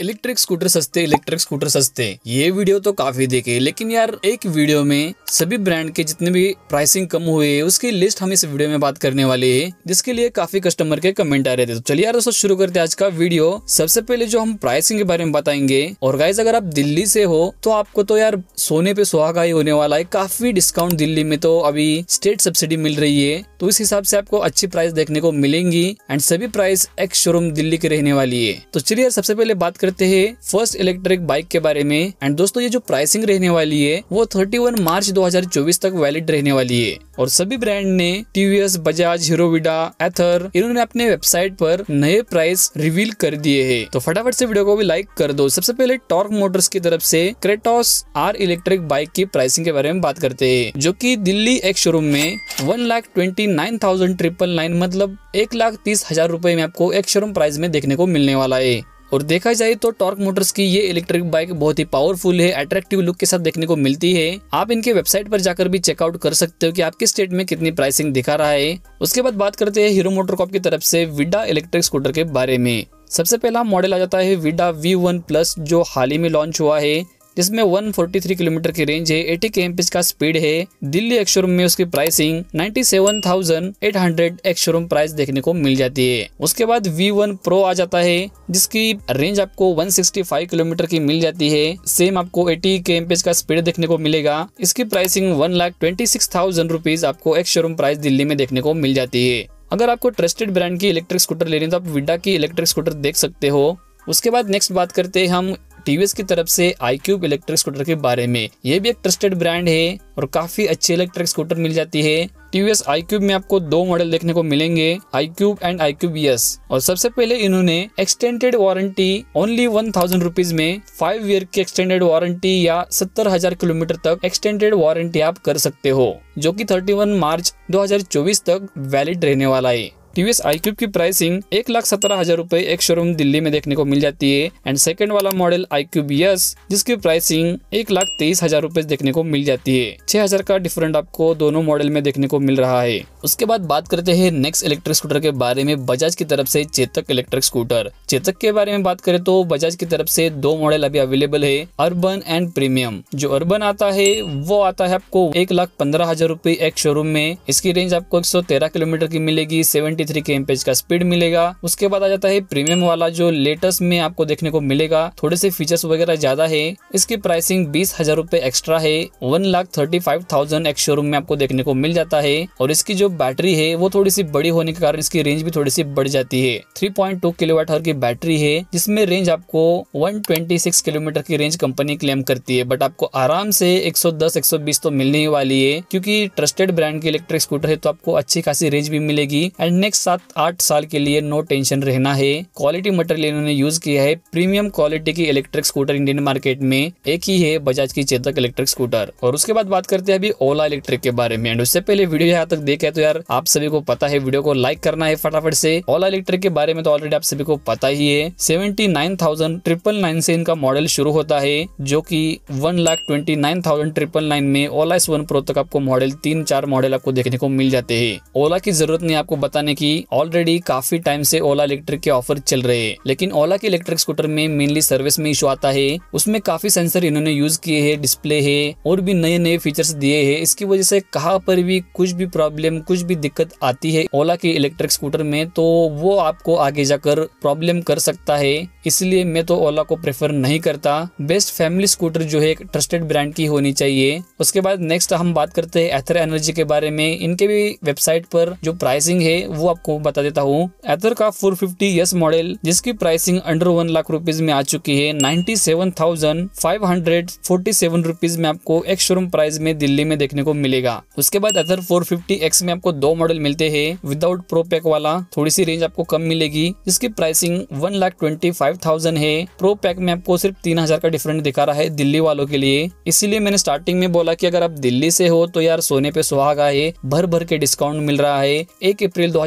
electric scooter सस्ते electric scooter सस्ते ये वीडियो तो काफी देखे लेकिन यार एक वीडियो में सभी ब्रांड के जितने भी प्राइसिंग कम हुए उसकी लिस्ट हम इस वीडियो में बात करने वाले हैं जिसके लिए काफी कस्टमर के कमेंट आ रहे थे तो चलिए यार दोस्तों शुरू करते आज का वीडियो सबसे पहले जो हम प्राइसिंग के बारे में बताएंगे और गाइज अगर आप दिल्ली से हो तो आपको तो यार सोने पे सुहागा ही होने वाला है काफी डिस्काउंट दिल्ली में तो अभी स्टेट सब्सिडी मिल रही है तो इस हिसाब से आपको अच्छी प्राइस देखने को मिलेंगी एंड सभी प्राइस एक्स शोरूम दिल्ली की रहने वाली है तो चलिए सबसे पहले बात कर करते हैं फर्स्ट इलेक्ट्रिक बाइक के बारे में एंड दोस्तों ये जो प्राइसिंग रहने वाली है वो 31 मार्च 2024 तक वैलिड रहने वाली है और सभी ब्रांड ने टीवीएस बजाज हीरोविडा एथर इन्होंने अपने वेबसाइट पर नए प्राइस रिवील कर दिए है तो फटाफट से वीडियो को भी लाइक कर दो सबसे पहले टॉर्क मोटर्स की तरफ से क्रेटोस आर इलेक्ट्रिक बाइक की प्राइसिंग के बारे में बात करते हैं जो की दिल्ली एक शोरूम में one lakh twenty nine thousand triple nine मतलब एक लाख तीस हजार रूपए में आपको एक शोरूम प्राइस में देखने को मिलने वाला है और देखा जाए तो टॉर्क मोटर्स की ये इलेक्ट्रिक बाइक बहुत ही पावरफुल है अट्रैक्टिव लुक के साथ देखने को मिलती है आप इनके वेबसाइट पर जाकर भी चेकआउट कर सकते हो कि आपके स्टेट में कितनी प्राइसिंग दिखा रहा है उसके बाद बात करते हैं हीरो मोटर कॉप की तरफ से विडा इलेक्ट्रिक स्कूटर के बारे में सबसे पहला मॉडल आ जाता है विडा वी वन प्लस जो हाल ही में लॉन्च हुआ है जिसमें 143 किलोमीटर की रेंज है एटी के का स्पीड है दिल्ली एक्शोरूम में उसकी प्राइसिंग 97,800 एक्शोरूम प्राइस देखने को मिल जाती है उसके बाद V1 Pro आ जाता है जिसकी रेंज आपको 165 किलोमीटर की मिल जाती है सेम आपको एटी के का स्पीड देखने को मिलेगा इसकी pricing one lakh twenty six thousand आपको एक्शोरूम प्राइस दिल्ली में देखने को मिल जाती है अगर आपको ट्रस्टेड ब्रांड की इलेक्ट्रिक स्कूटर लेनी है तो आप विडा की इलेक्ट्रिक स्कूटर देख सकते हो उसके बाद नेक्स्ट बात करते हैं हम टीवीएस की तरफ से आई क्यूब इलेक्ट्रिक स्कूटर के बारे में ये भी एक ट्रस्टेड ब्रांड है और काफी अच्छे इलेक्ट्रिक स्कूटर मिल जाती है टीवीएस आई क्यूब में आपको दो मॉडल देखने को मिलेंगे iQube and iQube S और सबसे पहले इन्होंने extended warranty only one thousand rupees में फाइव ईयर की एक्सटेंडेड वारंटी या सत्तर हजार किलोमीटर तक एक्सटेंडेड वारंटी आप कर सकते हो जो कि 31 मार्च 2024 तक वैलिड रहने वाला है टीवीएस आई क्यूब की प्राइसिंग एक लाख सत्रह हजार रूपए एक शोरूम दिल्ली में देखने को मिल जाती है एंड सेकंड वाला मॉडल आई क्यूब यस जिसकी प्राइसिंग एक लाख तेईस हजार रूपए देखने को मिल जाती है छह हजार का डिफरेंट आपको दोनों मॉडल में देखने को मिल रहा है उसके बाद बात करते हैं नेक्स्ट इलेक्ट्रिक स्कूटर के बारे में बजाज की तरफ से चेतक इलेक्ट्रिक स्कूटर चेतक के बारे में बात करें तो बजाज की तरफ से दो मॉडल अभी अवेलेबल है अर्बन एंड प्रीमियम जो अर्बन आता है वो आता है आपको एक लाख पंद्रह हजार रूपए एक शोरूम में इसकी रेंज आपको एक सौ तेरह किलोमीटर की मिलेगी सेवेंटी थ्री के एमपेज का स्पीड मिलेगा उसके बाद आ जाता है प्रीमियम वाला जो लेटेस्ट में आपको देखने को मिलेगा थोड़े से फीचर्स वगैरह ज्यादा है इसकी प्राइसिंग बीस हजार रूपए एक्स्ट्रा है one lakh thirty five thousand ex showroom में आपको देखने को मिल जाता है और इसकी जो बैटरी है वो थोड़ी सी बड़ी होने के कारण इसकी रेंज भी थोड़ी सी बढ़ जाती है थ्री पॉइंट टू किलोवाट हर की बैटरी है जिसमें रेंज आपको वन ट्वेंटी सिक्स किलोमीटर की रेंज कंपनी क्लेम करती है बट आपको आराम से एक सौ दस एक सौ बीस तो मिलने ही वाली है क्यूँकी ट्रस्टेड ब्रांड की इलेक्ट्रिक स्कूटर है तो आपको अच्छी खासी रेंज भी मिलेगी एंड नेक्स्ट सात आठ साल के लिए नो टेंशन रहना है क्वालिटी मटेरियल इन्होंने यूज किया है प्रीमियम क्वालिटी की इलेक्ट्रिक स्कूटर इंडियन मार्केट में एक ही है बजाज की चेतक इलेक्ट्रिक स्कूटर और उसके बाद बात करते हैं अभी ओला इलेक्ट्रिक के बारे में उससे पहले वीडियो यहाँ तक देखे तो यार आप सभी को पता है वीडियो को लाइक करना है फटाफट से ओला इलेक्ट्रिक के बारे में तो ऑलरेडी आप सभी को पता ही है seventy nine thousand triple nine से इनका मॉडल शुरू होता है जो की one lakh twenty nine thousand triple nine में ओला एस वन प्रो तक आपको मॉडल तीन चार मॉडल आपको देखने को मिल जाते हैं ओला की जरूरत नहीं आपको बताने कि ऑलरेडी काफी टाइम से ओला इलेक्ट्रिक के ऑफर चल रहे हैं लेकिन ओला के इलेक्ट्रिक स्कूटर में मेनली सर्विस में इशू आता है उसमें काफी सेंसर इन्होंने यूज किए है डिस्प्ले है और भी नए नए फीचर्स दिए है इसकी वजह से कहाँ पर भी कुछ भी प्रॉब्लम कुछ भी दिक्कत आती है ओला के इलेक्ट्रिक स्कूटर में तो वो आपको आगे जाकर प्रॉब्लम कर सकता है इसलिए मैं तो ओला को प्रेफर नहीं करता बेस्ट फैमिली स्कूटर जो है एक ट्रस्टेड ब्रांड की होनी चाहिए उसके बाद नेक्स्ट हम बात करते हैं एथर एनर्जी के बारे में इनके भी वेबसाइट पर जो प्राइसिंग है वो आपको बता देता हूँ एथर का फोर फिफ्टी यस मॉडल जिसकी pricing under one lakh rupees में आ चुकी है ninety seven thousand five hundred forty seven rupees में आपको एक शोरूम प्राइस में दिल्ली में देखने को मिलेगा उसके बाद एथर फोर फिफ्टी एक्स में आपको दो मॉडल मिलते हैं विदाउट प्रो पैक वाला थोड़ी सी रेंज आपको कम मिलेगी जिसकी pricing one lakh twenty five five thousand है प्रो पैक में आपको सिर्फ तीन हजार का डिफरेंट दिखा रहा है दिल्ली वालों के लिए इसीलिए मैंने स्टार्टिंग में बोला की अगर आप दिल्ली से हो तो यार सोने पे सुहागा है भर भर के डिस्काउंट मिल रहा है एक अप्रैल दो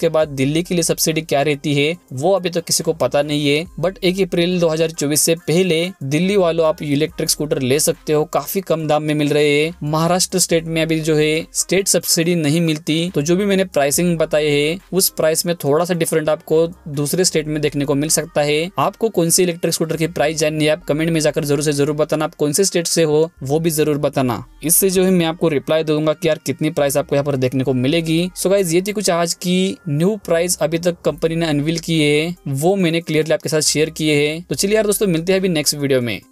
के बाद दिल्ली के लिए सब्सिडी क्या रहती है वो अभी तो किसी को पता नहीं है बट एक अप्रैल दो से पहले दिल्ली वालों आप इलेक्ट्रिक स्कूटर ले सकते हो काफी कम दाम में मिल रहे हैं महाराष्ट्र स्टेट में अभी जो है स्टेट सब्सिडी नहीं मिलती तो जो भी मैंने प्राइसिंग बताई है उस प्राइस में थोड़ा सा डिफरेंट आपको दूसरे स्टेट में देखने को मिल सकता है आपको कौन सी इलेक्ट्रिक स्कूटर की प्राइस जाननी है आप कमेंट में जाकर जरूर से जरूर बताना आप कौन से स्टेट से हो वो भी जरूर बताना इससे जो है मैं आपको रिप्लाई दूंगा कि यार कितनी प्राइस आपको यहाँ पर देखने को मिलेगी सो गाइज ये थी कुछ आज की न्यू प्राइस अभी तक कंपनी ने अनवील की है वो मैंने क्लियरली आपके साथ शेयर किए है तो चलिए यार दोस्तों मिलते हैं अभी नेक्स्ट वीडियो में